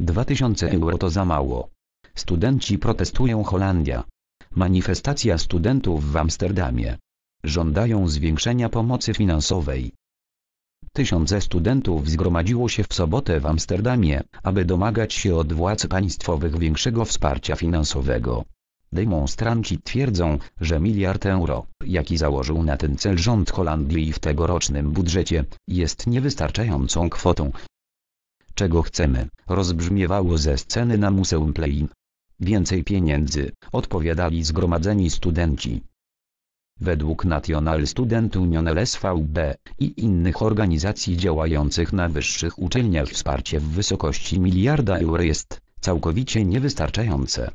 2000 euro to za mało. Studenci protestują Holandia. Manifestacja studentów w Amsterdamie. Żądają zwiększenia pomocy finansowej. Tysiące studentów zgromadziło się w sobotę w Amsterdamie, aby domagać się od władz państwowych większego wsparcia finansowego. Demonstranci twierdzą, że miliard euro, jaki założył na ten cel rząd Holandii w tegorocznym budżecie, jest niewystarczającą kwotą, czego chcemy, rozbrzmiewało ze sceny na Muzeum Plein. Więcej pieniędzy, odpowiadali zgromadzeni studenci. Według National Student Union LSVB i innych organizacji działających na wyższych uczelniach wsparcie w wysokości miliarda euro jest całkowicie niewystarczające.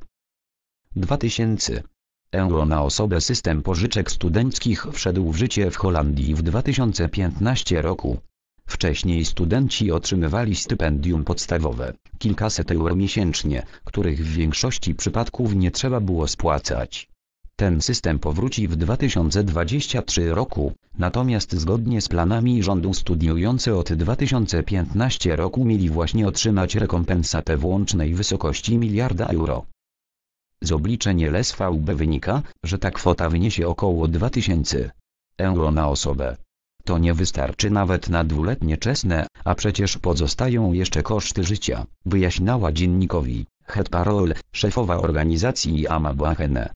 2000 euro na osobę system pożyczek studenckich wszedł w życie w Holandii w 2015 roku. Wcześniej studenci otrzymywali stypendium podstawowe, kilkaset euro miesięcznie, których w większości przypadków nie trzeba było spłacać. Ten system powróci w 2023 roku, natomiast zgodnie z planami rządu studiujący od 2015 roku mieli właśnie otrzymać rekompensatę w łącznej wysokości miliarda euro. Z obliczeń LSVB wynika, że ta kwota wyniesie około 2000 euro na osobę. To nie wystarczy nawet na dwuletnie czesne, a przecież pozostają jeszcze koszty życia, wyjaśniała dziennikowi, Het Parol, szefowa organizacji Amabahene.